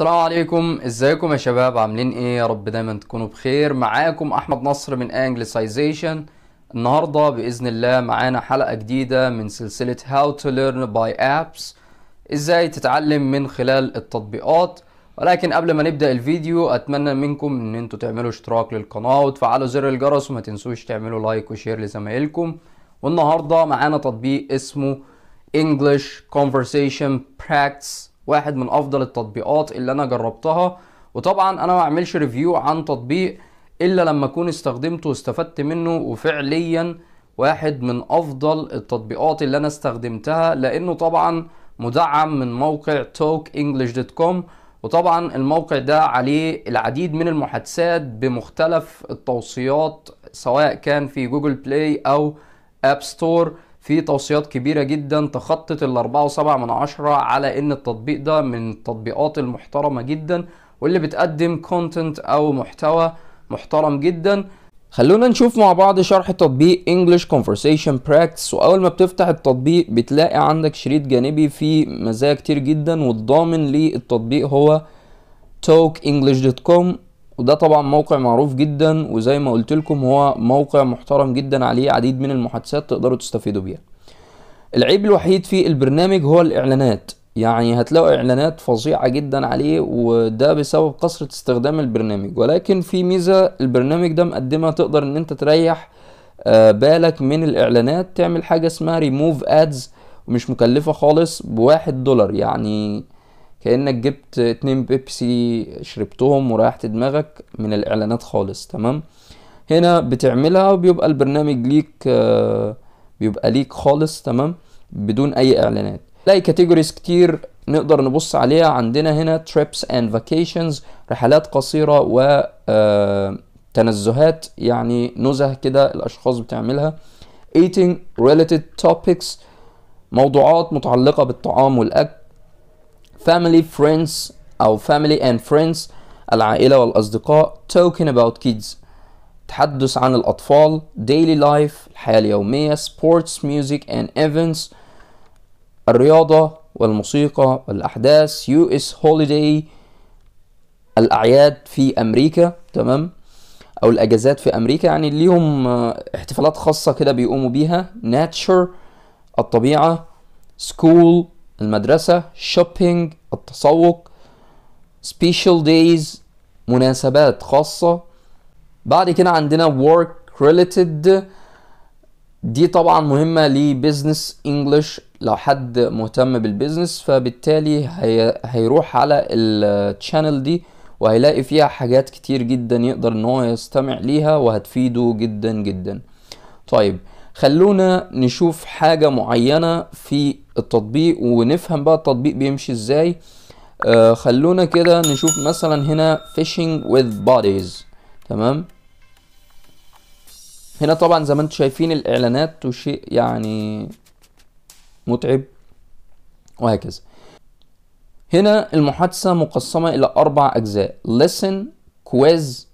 السلام عليكم ازيكم يا شباب عاملين ايه يا رب دايما تكونوا بخير معاكم احمد نصر من انجلسايزيشن النهارده باذن الله معانا حلقه جديده من سلسله هاو تو ليرن باي ابس ازاي تتعلم من خلال التطبيقات ولكن قبل ما نبدا الفيديو اتمنى منكم ان انتم تعملوا اشتراك للقناه وتفعلوا زر الجرس وما تنسوش تعملوا لايك وشير لزمايلكم والنهارده معانا تطبيق اسمه English Conversation Practice واحد من افضل التطبيقات اللي انا جربتها وطبعا انا ما اعملش ريفيو عن تطبيق الا لما اكون استخدمته واستفدت منه وفعليا واحد من افضل التطبيقات اللي انا استخدمتها لانه طبعا مدعم من موقع talkenglish.com وطبعا الموقع ده عليه العديد من المحادثات بمختلف التوصيات سواء كان في جوجل بلاي او اب ستور في توصيات كبيرة جدا تخطت ال 4.7 من عشرة على ان التطبيق ده من التطبيقات المحترمة جدا واللي بتقدم كونتنت او محتوى محترم جدا خلونا نشوف مع بعض شرح تطبيق English Conversation Practice وأول ما بتفتح التطبيق بتلاقي عندك شريط جانبي فيه مزايا كتير جدا والضامن للتطبيق هو talkenglish.com وده طبعا موقع معروف جدا وزي ما قلت لكم هو موقع محترم جدا عليه عديد من المحادثات تقدروا تستفيدوا بيها العيب الوحيد في البرنامج هو الاعلانات يعني هتلاقوا اعلانات فظيعه جدا عليه وده بسبب كثره استخدام البرنامج ولكن في ميزه البرنامج ده مقدمها تقدر ان انت تريح آه، بالك من الاعلانات تعمل حاجه اسمها ريموف ادز مش مكلفه خالص بواحد دولار يعني كانك جبت اتنين بيبسي شربتهم وريحت دماغك من الاعلانات خالص تمام هنا بتعملها وبيبقى البرنامج ليك آه، بيبقى ليك خالص تمام بدون اي اعلانات تلاقي كاتيجوريز كتير نقدر نبص عليها عندنا هنا trips and vacations رحلات قصيرة و آه، تنزهات يعني نزه كده الأشخاص بتعملها eating related topics موضوعات متعلقة بالطعام والأكل family friends أو family and friends العائلة والأصدقاء talking about kids تحدث عن الأطفال daily life الحياة اليومية sports music and events الرياضة والموسيقى والأحداث US holiday الأعياد في أمريكا تمام أو الأجازات في أمريكا يعني ليهم آه، احتفالات خاصة كده بيقوموا بيها nature الطبيعة school المدرسة شوبينج التسوق سبيشال دايز مناسبات خاصة بعد كده عندنا work related دي طبعا مهمة لبزنس انجلش لو حد مهتم بالبزنس فبالتالي هي... هيروح على الشانل دي وهيلاقي فيها حاجات كتير جدا يقدر ان هو يستمع ليها وهتفيده جدا جدا طيب خلونا نشوف حاجة معينة في التطبيق ونفهم بقى التطبيق بيمشي ازاي آه خلونا كده نشوف مثلا هنا فيشنج وذ بوديز تمام هنا طبعا زي ما انتم شايفين الاعلانات وشيء يعني متعب وهكذا هنا المحادثة مقسمة إلى أربع أجزاء listen quiz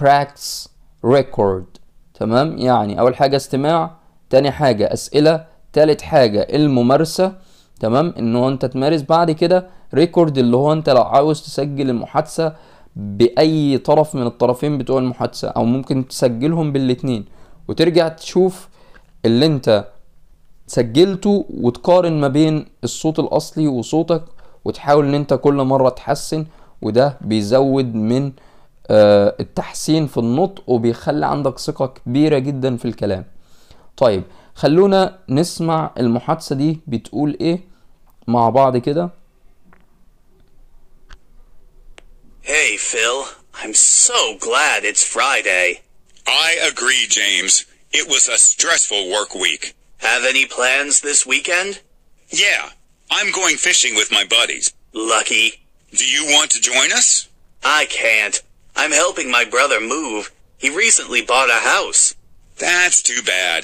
practice record تمام يعني أول حاجة استماع تاني حاجة أسئلة تالت حاجة الممارسة تمام ان هو انت تمارس بعد كده ريكورد اللي هو انت لو عاوز تسجل المحادثة بأي طرف من الطرفين بتوع المحادثة او ممكن تسجلهم بالاتنين وترجع تشوف اللي انت سجلته وتقارن ما بين الصوت الاصلي وصوتك وتحاول ان انت كل مرة تحسن وده بيزود من آه، التحسين في النطق وبيخلي عندك ثقة كبيرة جدا في الكلام طيب خلونا نسمع دي بتقول ايه مع بعض كده Hey Phil, I'm so glad it's Friday. I agree, James. It was a stressful work week. Have any plans this weekend? Yeah, I'm going fishing with my buddies. Lucky. Do you want to join us? I can't. I'm helping my brother move. He recently bought a house. That's too bad.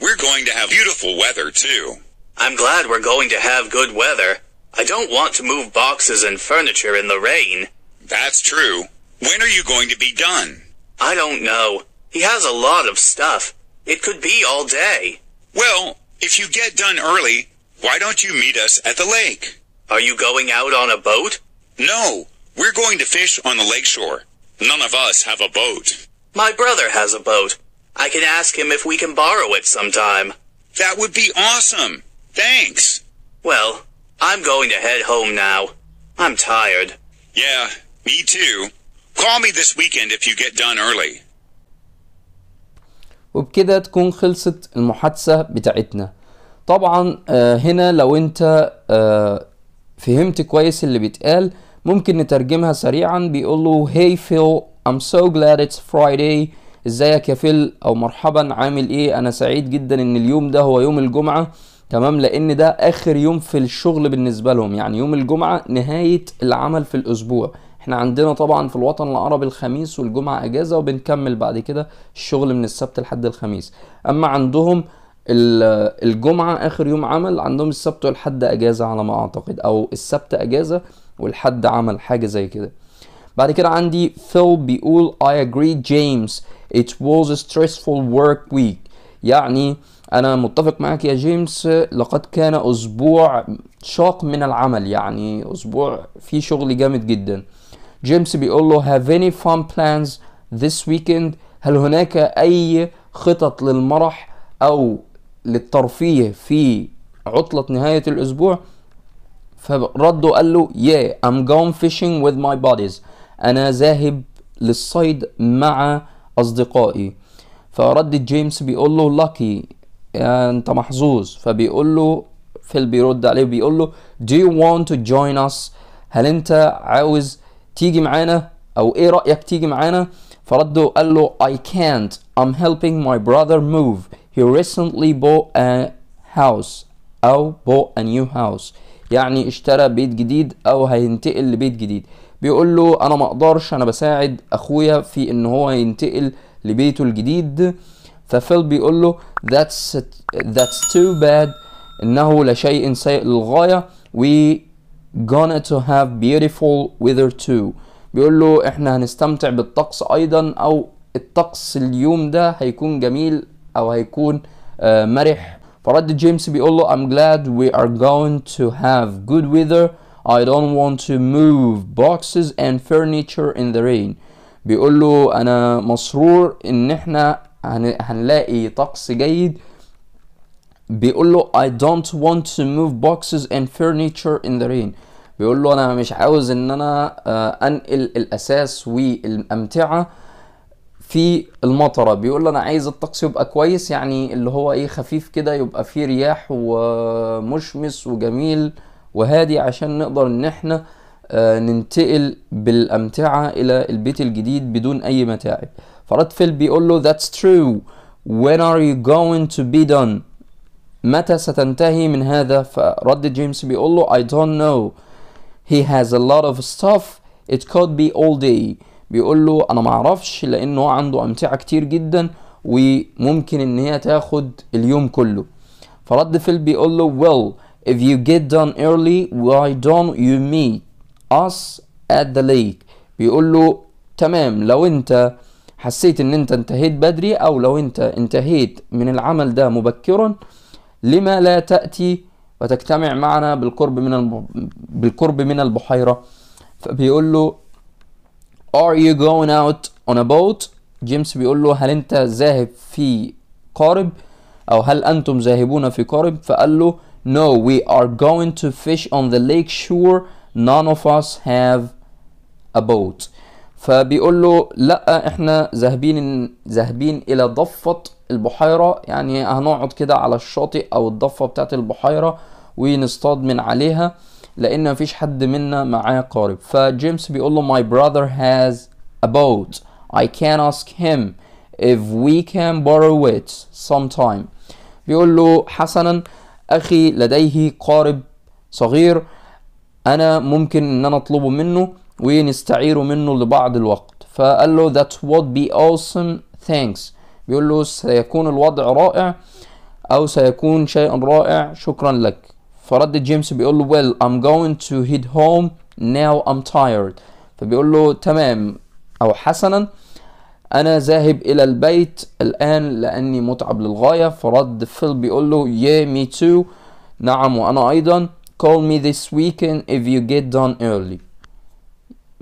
We're going to have beautiful weather too. I'm glad we're going to have good weather. I don't want to move boxes and furniture in the rain. That's true. When are you going to be done? I don't know. He has a lot of stuff. It could be all day. Well, if you get done early, why don't you meet us at the lake? Are you going out on a boat? No, we're going to fish on the lakeshore. None of us have a boat. My brother has a boat. I can ask him if we can borrow it sometime. That would be awesome. Thanks. Well, I'm going to head home now. I'm tired. Yeah, me too. Call me this weekend if you get done early. وبكده تكون خلصت المحادثة بتاعتنا طبعا هنا لو انت فهمت كويس اللي بيتقال ممكن نترجمها سريعا بيقول له Hey Phil, I'm so glad it's Friday ازيك يا فيل او مرحبا عامل ايه انا سعيد جدا ان اليوم ده هو يوم الجمعه تمام لان ده اخر يوم في الشغل بالنسبه لهم يعني يوم الجمعه نهايه العمل في الاسبوع احنا عندنا طبعا في الوطن العربي الخميس والجمعه اجازه وبنكمل بعد كده الشغل من السبت لحد الخميس اما عندهم الجمعه اخر يوم عمل عندهم السبت والحد اجازه على ما اعتقد او السبت اجازه والحد عمل حاجه زي كده بعد كده عندي فيل بيقول I agree James It was a stressful work week يعني أنا متفق معك يا جيمس لقد كان أسبوع شاق من العمل يعني أسبوع فيه شغل جامد جدا جيمس بيقول له have any fun plans this weekend هل هناك أي خطط للمرح أو للترفيه في عطلة نهاية الأسبوع فرده قال له yeah I'm going fishing with my buddies أنا ذاهب للصيد مع أصدقائي فرد جيمس بيقول له لاكي أنت محظوظ فبيقول له فيل بيرد عليه بيقول له do you want to join us هل أنت عاوز تيجي معانا أو إيه رأيك تيجي معانا فرده قال له I can't I'm helping my brother move he recently bought a house أو bought a new house يعني اشترى بيت جديد أو هينتقل لبيت جديد بيقول له انا ما اقدرش انا بساعد اخويا في ان هو ينتقل لبيته الجديد ففيل بيقول له that's that's too bad انه لشيء سيء للغايه we gonna to have beautiful weather too بيقول له احنا هنستمتع بالطقس ايضا او الطقس اليوم ده هيكون جميل او هيكون آه، مرح فرد جيمس بيقول له I'm glad we are going to have good weather I don't want to move boxes and furniture in the rain بيقول له انا مسرور ان احنا هنلاقي طقس جيد بيقول له I don't want to move boxes and furniture in the rain بيقول له انا مش عاوز ان انا آه، انقل الاساس والامتعه في المطره بيقول له انا عايز الطقس يبقى كويس يعني اللي هو ايه خفيف كده يبقى فيه رياح ومشمس وجميل وهادي عشان نقدر ان احنا آه، ننتقل بالامتعه الى البيت الجديد بدون اي متاعب فرد فيل بيقول له that's true when are you going to be done متى ستنتهي من هذا فرد جيمس بيقول له I don't know he has a lot of stuff it could be all day بيقول له انا معرفش لانه عنده امتعه كتير جدا وممكن ان هي تاخد اليوم كله فرد فيل بيقول له well If you get done early, why don't you meet us at the lake? بيقول له تمام لو انت حسيت ان انت انتهيت بدري او لو انت انتهيت من العمل ده مبكرا لما لا تأتي وتجتمع معنا بالقرب من بالقرب من البحيرة فبيقول له Are you going out on a boat? جيمس بيقول له هل انت ذاهب في قارب او هل انتم ذاهبون في قارب فقال له No, we are going to fish on the lake shore. None of us have a boat. فبيقول له لا احنا ذاهبين ذاهبين الى ضفه البحيره يعني هنقعد كده على الشاطئ او الضفه بتاعت البحيره ونصطاد من عليها لان مفيش حد منا معاه قارب فجيمس بيقول له my brother has a boat I can ask him if we can borrow it sometime بيقول له حسنا أخي لديه قارب صغير أنا ممكن إن أنا أطلبه منه ونستعيره منه لبعض الوقت فقال له that would be awesome thanks بيقول له سيكون الوضع رائع أو سيكون شيء رائع شكرا لك فرد جيمس بيقول له well I'm going to head home now I'm tired فبيقول له تمام أو حسنا انا ذاهب الى البيت الان لاني متعب للغايه فرد فيل بيقول له yeah me too نعم وانا ايضا call me this weekend if you get done early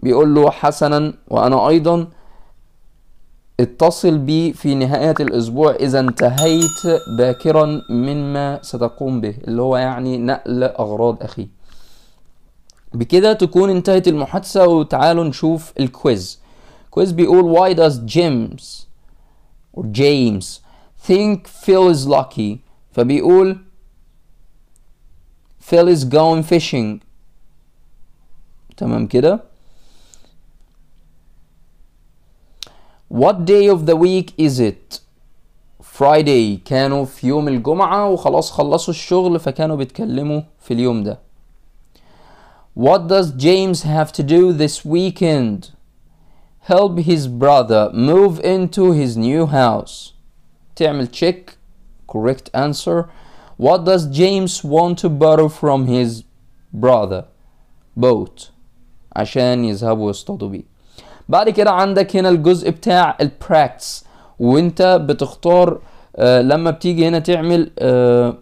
بيقول له حسنا وانا ايضا اتصل بي في نهاية الأسبوع إذا انتهيت باكرا مما ستقوم به اللي هو يعني نقل أغراض اخي بكده تكون انتهت المحادثة وتعالوا نشوف الكويز Quiz Beul, why does James or James think Phil is lucky? فبيقول Phil is going fishing تمام كده What day of the week is it? Friday كانوا في يوم الجمعة وخلاص خلصوا الشغل فكانوا بيتكلموا في اليوم ده What does James have to do this weekend? help his brother move into his new house تعمل check correct answer what does James want to borrow from his brother boat عشان يذهبوا يصطادوا بيه بعد كده عندك هنا الجزء بتاع البراكتس وانت بتختار آه لما بتيجي هنا تعمل آه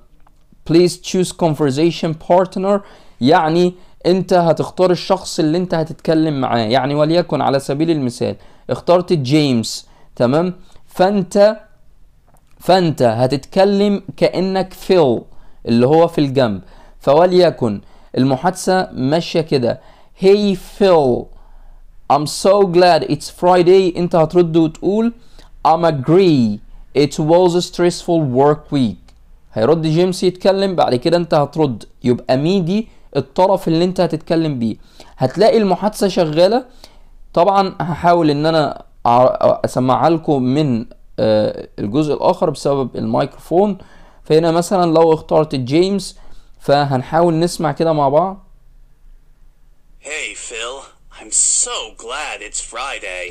please choose conversation partner يعني انت هتختار الشخص اللي انت هتتكلم معاه يعني وليكن على سبيل المثال اخترت جيمس تمام فانت فانت هتتكلم كانك فيل اللي هو في الجنب فوليكن المحادثه ماشيه كده هي فيل I'm so glad it's Friday انت هترد وتقول I'm agree it was a stressful work week هيرد جيمس يتكلم بعد كده انت هترد يبقى ميدي الطرف اللي انت هتتكلم بيه هتلاقي المحادثه شغاله طبعا هحاول ان انا اسمعها لكم من آه، الجزء الاخر بسبب الميكروفون فهنا مثلا لو اخترت جيمس فهنحاول نسمع كده مع بعض Hey Phil, I'm so glad it's Friday.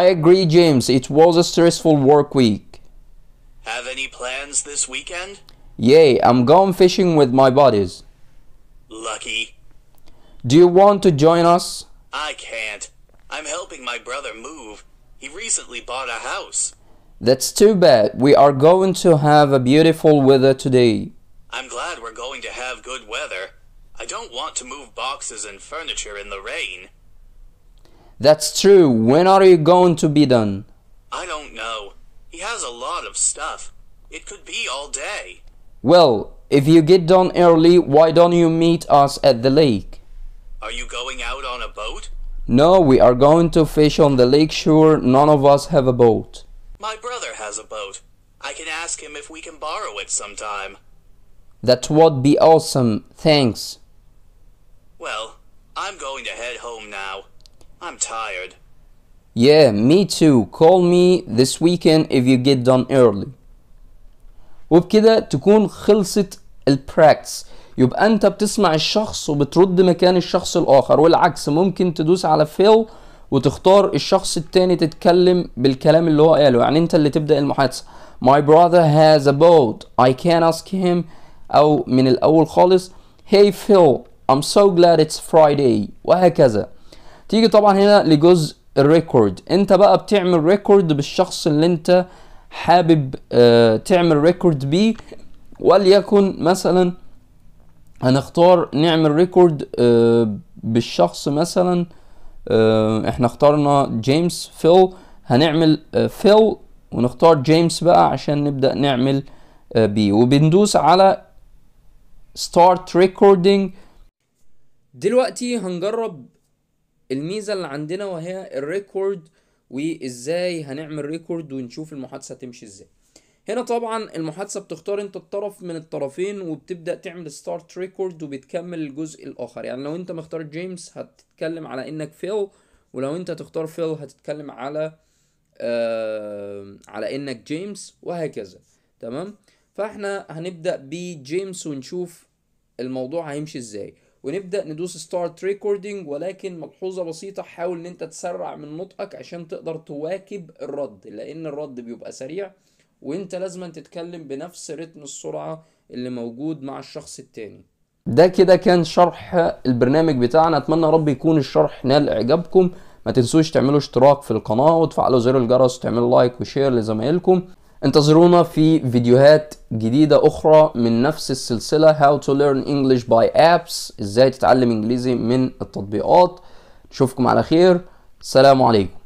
I agree James, it was a stressful work week. Have any plans this weekend? Yay, I'm going fishing with my buddies. Lucky. Do you want to join us? I can't. I'm helping my brother move. He recently bought a house. That's too bad. We are going to have a beautiful weather today. I'm glad we're going to have good weather. I don't want to move boxes and furniture in the rain. That's true. When are you going to be done? I don't know. He has a lot of stuff. It could be all day. Well, if you get done early, why don't you meet us at the lake? Are you going out on a boat? No, we are going to fish on the lake shore. None of us have a boat. My brother has a boat. I can ask him if we can borrow it sometime. That would be awesome. Thanks. Well, I'm going to head home now. I'm tired. Yeah, me too. Call me this weekend if you get done early. وبكده تكون خلصت البراكتس يبقى انت بتسمع الشخص وبترد مكان الشخص الاخر والعكس ممكن تدوس على فيل وتختار الشخص التاني تتكلم بالكلام اللي هو قاله يعني انت اللي تبدا المحادثه my brother has a boat I can ask him او من الاول خالص hey Phil I'm so glad it's Friday وهكذا تيجي طبعا هنا لجزء الريكورد انت بقى بتعمل ريكورد بالشخص اللي انت حابب آه، تعمل ريكورد بيه وليكن مثلا هنختار نعمل ريكورد آه، بالشخص مثلا آه، احنا اخترنا جيمس فيل هنعمل فيل ونختار جيمس بقى عشان نبدأ نعمل بيه وبندوس على ستارت ريكوردينج دلوقتي هنجرب الميزة اللي عندنا وهي الريكورد وازاي هنعمل ريكورد ونشوف المحادثه تمشي ازاي هنا طبعا المحادثه بتختار انت الطرف من الطرفين وبتبدا تعمل ستارت ريكورد وبتكمل الجزء الاخر يعني لو انت مختار جيمس هتتكلم على انك فيل ولو انت تختار فيل هتتكلم على آه على انك جيمس وهكذا تمام فاحنا هنبدا بجيمس ونشوف الموضوع هيمشي ازاي ونبدا ندوس ستارت ريكوردنج ولكن ملحوظه بسيطه حاول ان انت تسرع من نطقك عشان تقدر تواكب الرد لان الرد بيبقى سريع وانت لازم تتكلم بنفس رتم السرعه اللي موجود مع الشخص التاني ده كده كان شرح البرنامج بتاعنا اتمنى يا رب يكون الشرح نال اعجابكم ما تنسوش تعملوا اشتراك في القناه وتفعلوا زر الجرس وتعملوا لايك وشير لزمايلكم انتظرونا في فيديوهات جديدة أخرى من نفس السلسلة How to learn English by apps إزاي تتعلم إنجليزي من التطبيقات نشوفكم على خير سلام عليكم